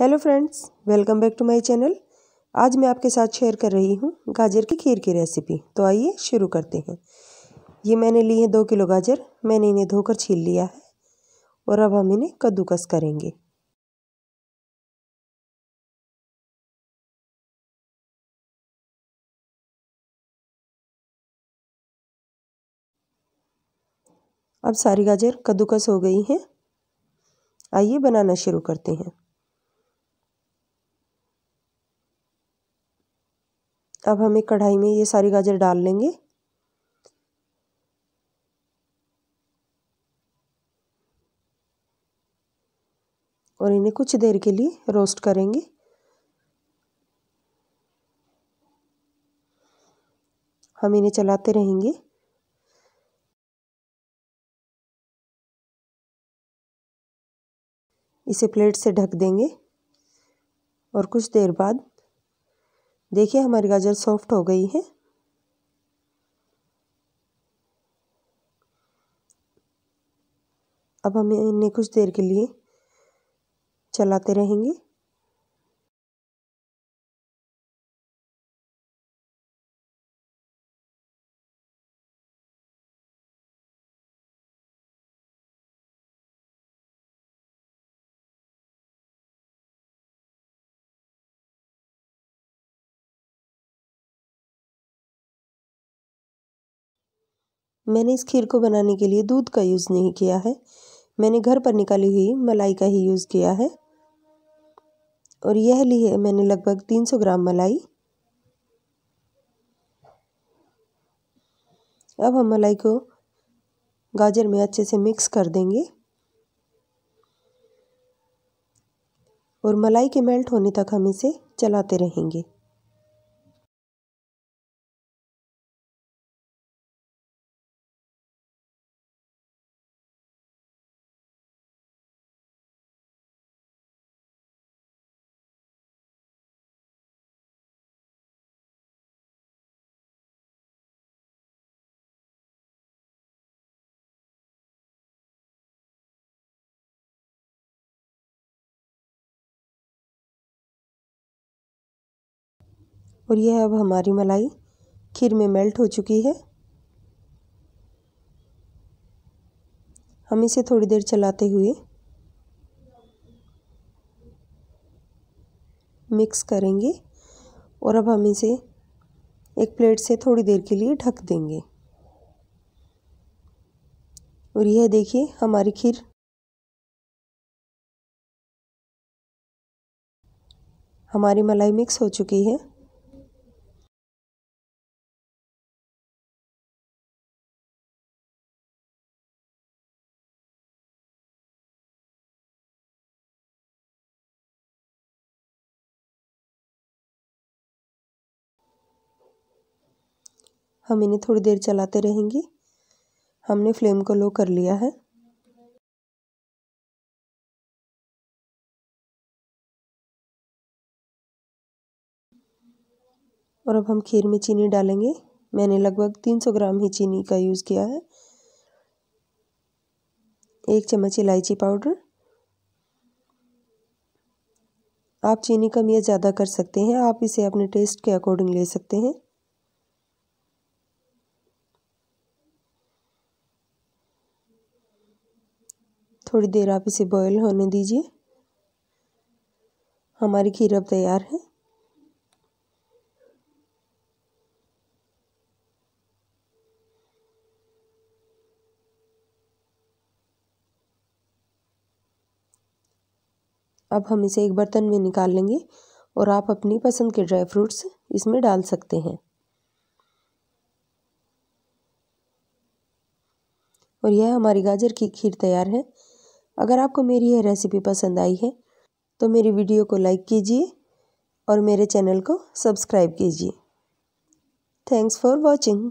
hello friends welcome back to my channel आज मैं आपके साथ शेयर कर रही हूँ गाजर की खीर की रेसिपी तो आइए शुरू करते हैं ये मैंने ली है दो किलो गाजर मैंने इन्हें धोकर छील लिया है और अब हम इन्हें कद्दूकस करेंगे अब सारी गाजर कद्दूकस हो गई हैं आइए बनाना शुरू करते हैं अब हम एक कढ़ाई में ये सारी गाजर डाल लेंगे और इन्हें कुछ देर के लिए रोस्ट करेंगे हम इन्हें चलाते रहेंगे इसे प्लेट से ढक देंगे और कुछ देर बाद देखिए हमारी गाजर सॉफ्ट हो गई है अब हम इन्हें कुछ देर के लिए चलाते रहेंगे मैंने इस खीर को बनाने के लिए दूध का यूज़ नहीं किया है मैंने घर पर निकाली हुई मलाई का ही यूज़ किया है और यह ली है मैंने लगभग 300 ग्राम मलाई अब हम मलाई को गाजर में अच्छे से मिक्स कर देंगे और मलाई के मेल्ट होने तक हम इसे चलाते रहेंगे और यह अब हमारी मलाई खीर में मेल्ट हो चुकी है हम इसे थोड़ी देर चलाते हुए मिक्स करेंगे और अब हम इसे एक प्लेट से थोड़ी देर के लिए ढक देंगे और यह देखिए हमारी खीर हमारी मलाई मिक्स हो चुकी है हम इन्हें थोड़ी देर चलाते रहेंगे हमने फ्लेम को लो कर लिया है और अब हम खीर में चीनी डालेंगे मैंने लगभग 300 ग्राम ही चीनी का यूज़ किया है एक चम्मच इलायची पाउडर आप चीनी कम या ज़्यादा कर सकते हैं आप इसे अपने टेस्ट के अकॉर्डिंग ले सकते हैं थोड़ी देर आप इसे बॉयल होने दीजिए हमारी खीर अब तैयार है अब हम इसे एक बर्तन में निकाल लेंगे और आप अपनी पसंद के ड्राई फ्रूट्स इसमें डाल सकते हैं और यह हमारी गाजर की खीर तैयार है अगर आपको मेरी यह रेसिपी पसंद आई है तो मेरी वीडियो को लाइक कीजिए और मेरे चैनल को सब्सक्राइब कीजिए थैंक्स फॉर वॉचिंग